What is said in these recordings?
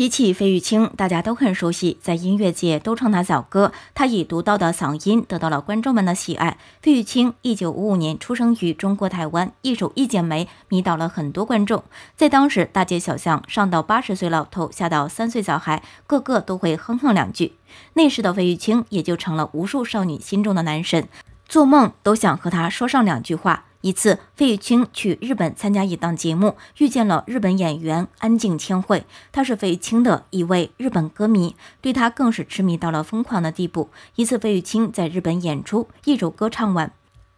提起费玉清，大家都很熟悉，在音乐界都称他“小哥”。他以独到的嗓音得到了观众们的喜爱。费玉清一九五五年出生于中国台湾，一首《一剪梅》迷倒了很多观众，在当时大街小巷，上到八十岁老头，下到三岁小孩，个个都会哼哼两句。那时的费玉清也就成了无数少女心中的男神，做梦都想和他说上两句话。一次，费玉清去日本参加一档节目，遇见了日本演员安井千惠，她是费玉清的一位日本歌迷，对他更是痴迷到了疯狂的地步。一次，费玉清在日本演出，一首歌唱完。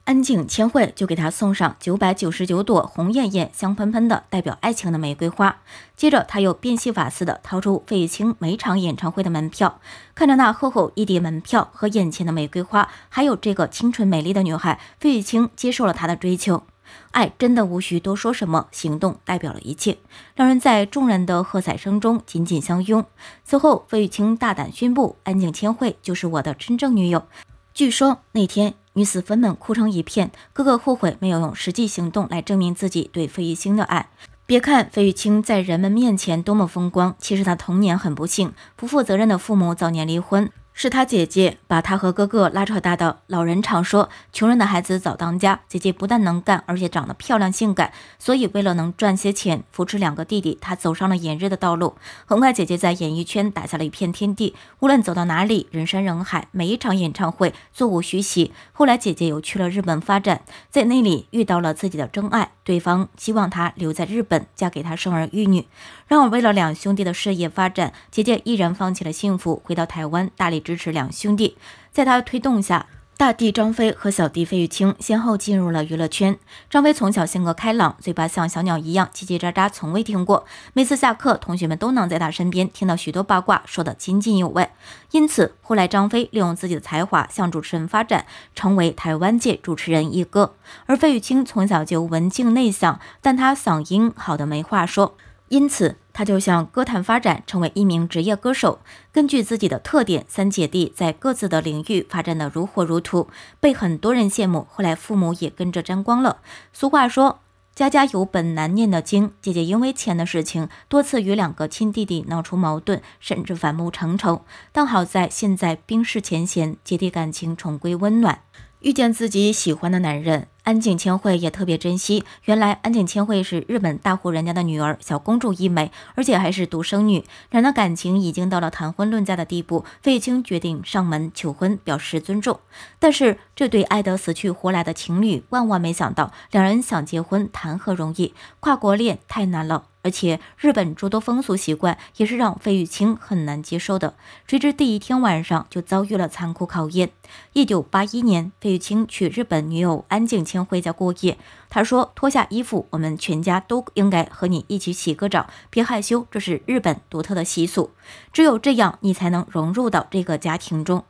安井千惠就给他送上九百九十九朵红艳艳、香喷喷的代表爱情的玫瑰花。接着，他又变戏法似的掏出费玉清每场演唱会的门票。看着那厚厚一叠门票和眼前的玫瑰花，还有这个清纯美丽的女孩，费玉清接受了她的追求。爱真的无需多说什么，行动代表了一切。两人在众人的喝彩声中紧紧相拥。此后，费玉清大胆宣布，安井千惠就是我的真正女友。据说那天。女死粉们哭成一片，个个后悔没有用实际行动来证明自己对费玉清的爱。别看费玉清在人们面前多么风光，其实他童年很不幸，不负责任的父母早年离婚。是他姐姐把他和哥哥拉扯大的。老人常说：“穷人的孩子早当家。”姐姐不但能干，而且长得漂亮性感，所以为了能赚些钱扶持两个弟弟，她走上了演戏的道路。很快，姐姐在演艺圈打下了一片天地。无论走到哪里，人山人海，每一场演唱会座无虚席。后来，姐姐又去了日本发展，在那里遇到了自己的真爱，对方希望她留在日本，嫁给他生儿育女。然而，为了两兄弟的事业发展，姐姐毅然放弃了幸福，回到台湾，大力。支持两兄弟，在他的推动下，大弟张飞和小弟费玉清先后进入了娱乐圈。张飞从小性格开朗，嘴巴像小鸟一样叽叽喳喳，从未听过。每次下课，同学们都能在他身边听到许多八卦，说得津津有味。因此，后来张飞利用自己的才华向主持人发展，成为台湾界主持人一哥。而费玉清从小就文静内向，但他嗓音好得没话说，因此。他就向歌坛发展，成为一名职业歌手。根据自己的特点，三姐弟在各自的领域发展的如火如荼，被很多人羡慕。后来父母也跟着沾光了。俗话说，家家有本难念的经。姐姐因为钱的事情，多次与两个亲弟弟闹出矛盾，甚至反目成仇。但好在现在冰释前嫌，姐弟感情重归温暖。遇见自己喜欢的男人。安井千惠也特别珍惜。原来安井千惠是日本大户人家的女儿，小公主一枚，而且还是独生女。两人的感情已经到了谈婚论嫁的地步，费青决定上门求婚，表示尊重。但是这对爱得死去活来的情侣，万万没想到，两人想结婚谈何容易，跨国恋太难了。而且日本诸多风俗习惯也是让费玉清很难接受的。谁知第一天晚上就遭遇了残酷考验。1981年，费玉清去日本女友安井千惠家过夜，他说：“脱下衣服，我们全家都应该和你一起洗个澡，别害羞，这是日本独特的习俗，只有这样你才能融入到这个家庭中。”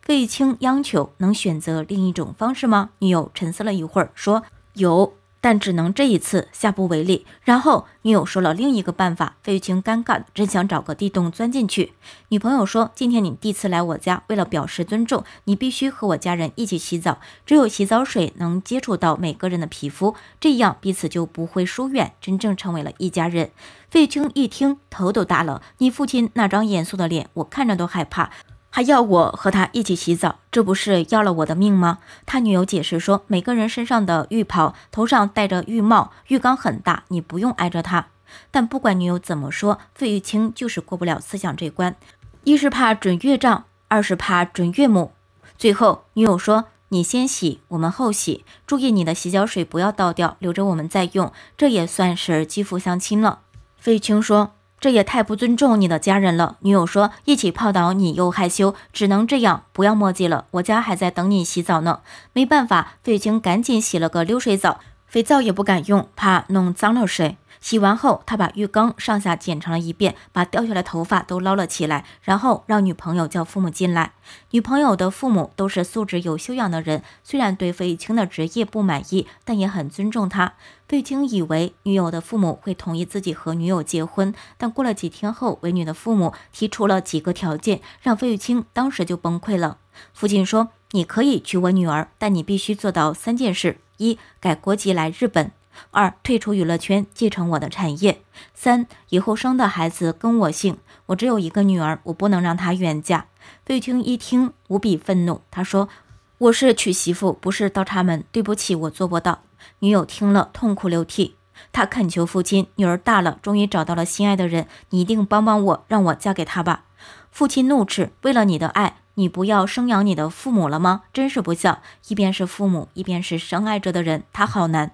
费玉清央求能选择另一种方式吗？女友沉思了一会儿说：“有。”但只能这一次，下不为例。然后女友说了另一个办法，费玉清尴尬的真想找个地洞钻进去。女朋友说：“今天你第一次来我家，为了表示尊重，你必须和我家人一起洗澡。只有洗澡水能接触到每个人的皮肤，这样彼此就不会疏远，真正成为了一家人。”费玉清一听，头都大了。你父亲那张严肃的脸，我看着都害怕。还要我和他一起洗澡，这不是要了我的命吗？他女友解释说，每个人身上的浴袍，头上戴着浴帽，浴缸很大，你不用挨着他。但不管女友怎么说，费玉清就是过不了思想这关，一是怕准岳丈，二是怕准岳母。最后，女友说：“你先洗，我们后洗，注意你的洗脚水不要倒掉，留着我们再用。”这也算是肌肤相亲了。费玉清说。这也太不尊重你的家人了。女友说：“一起泡澡，你又害羞，只能这样，不要墨迹了。我家还在等你洗澡呢。”没办法，费青赶紧洗了个流水澡，肥皂也不敢用，怕弄脏了水。洗完后，他把浴缸上下检查了一遍，把掉下来的头发都捞了起来，然后让女朋友叫父母进来。女朋友的父母都是素质有修养的人，虽然对费玉清的职业不满意，但也很尊重他。费玉清以为女友的父母会同意自己和女友结婚，但过了几天后，为女的父母提出了几个条件，让费玉清当时就崩溃了。父亲说：“你可以娶我女儿，但你必须做到三件事：一改国籍来日本。”二退出娱乐圈，继承我的产业。三以后生的孩子跟我姓。我只有一个女儿，我不能让她远嫁。费青一听，无比愤怒，他说：“我是娶媳妇，不是倒插门。对不起，我做不到。”女友听了，痛哭流涕，他恳求父亲：“女儿大了，终于找到了心爱的人，你一定帮帮我，让我嫁给他吧。”父亲怒斥：“为了你的爱，你不要生养你的父母了吗？真是不孝！一边是父母，一边是深爱着的人，他好难。”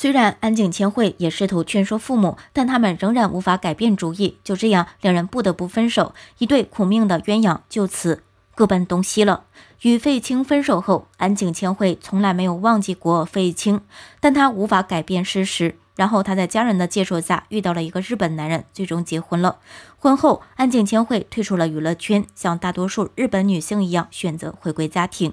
虽然安井千惠也试图劝说父母，但他们仍然无法改变主意。就这样，两人不得不分手。一对苦命的鸳鸯就此各奔东西了。与费青分手后，安井千惠从来没有忘记过费青，但她无法改变事实。然后她在家人的介绍下遇到了一个日本男人，最终结婚了。婚后，安井千惠退出了娱乐圈，像大多数日本女性一样，选择回归家庭。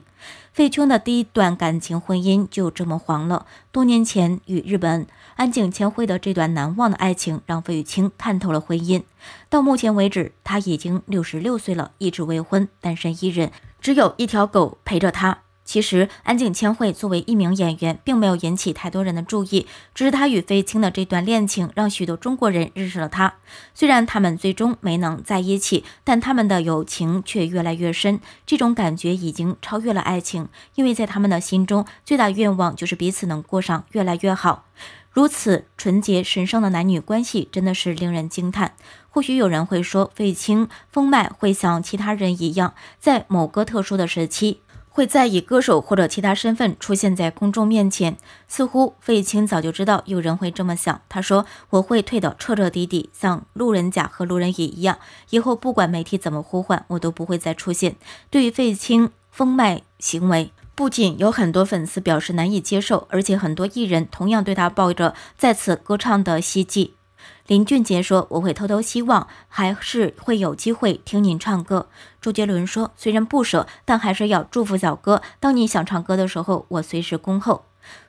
费琼的第一段感情婚姻就这么黄了。多年前与日本安井千惠的这段难忘的爱情，让费玉清看透了婚姻。到目前为止，他已经六十六岁了，一直未婚，单身一人，只有一条狗陪着他。其实，安井千惠作为一名演员，并没有引起太多人的注意。只是她与费青的这段恋情，让许多中国人认识了她。虽然他们最终没能在一起，但他们的友情却越来越深。这种感觉已经超越了爱情，因为在他们的心中，最大愿望就是彼此能过上越来越好。如此纯洁神圣的男女关系，真的是令人惊叹。或许有人会说，费青、风脉会像其他人一样，在某个特殊的时期。会在以歌手或者其他身份出现在公众面前，似乎费玉清早就知道有人会这么想。他说：“我会退的彻彻底底，像路人甲和路人乙一样，以后不管媒体怎么呼唤，我都不会再出现。”对于费玉清封麦行为，不仅有很多粉丝表示难以接受，而且很多艺人同样对他抱着再次歌唱的希冀。林俊杰说：“我会偷偷希望，还是会有机会听您唱歌。”周杰伦说：“虽然不舍，但还是要祝福小哥。当你想唱歌的时候，我随时恭候。”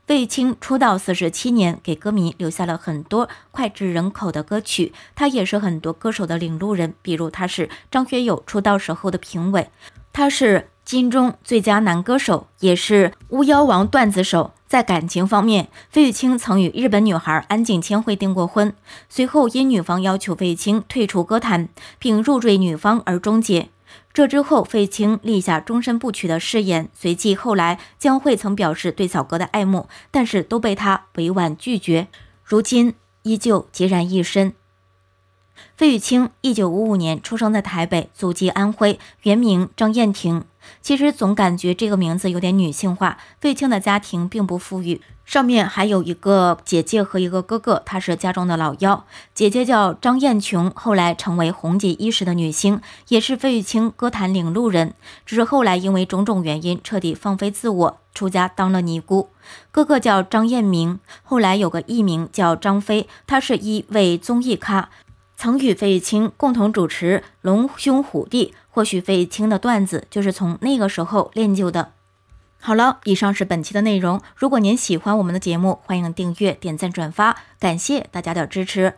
卫青出道四十七年，给歌迷留下了很多脍炙人口的歌曲。他也是很多歌手的领路人，比如他是张学友出道时候的评委，他是。金钟最佳男歌手，也是巫妖王段子手。在感情方面，费玉清曾与日本女孩安井千惠订过婚，随后因女方要求费玉清退出歌坛并入赘女方而终结。这之后，费玉清立下终身不娶的誓言。随即后来，江蕙曾表示对小哥的爱慕，但是都被他委婉拒绝。如今依旧孑然一身。费玉清一九五五年出生在台北，祖籍安徽，原名张燕婷，其实总感觉这个名字有点女性化。费清的家庭并不富裕，上面还有一个姐姐和一个哥哥。她是家中的老幺，姐姐叫张艳琼，后来成为红极一时的女星，也是费玉清歌坛领路人。只是后来因为种种原因，彻底放飞自我，出家当了尼姑。哥哥叫张艳明，后来有个艺名叫张飞，他是一位综艺咖。曾与费玉清共同主持《龙兄虎弟》，或许费玉清的段子就是从那个时候练就的。好了，以上是本期的内容。如果您喜欢我们的节目，欢迎订阅、点赞、转发，感谢大家的支持。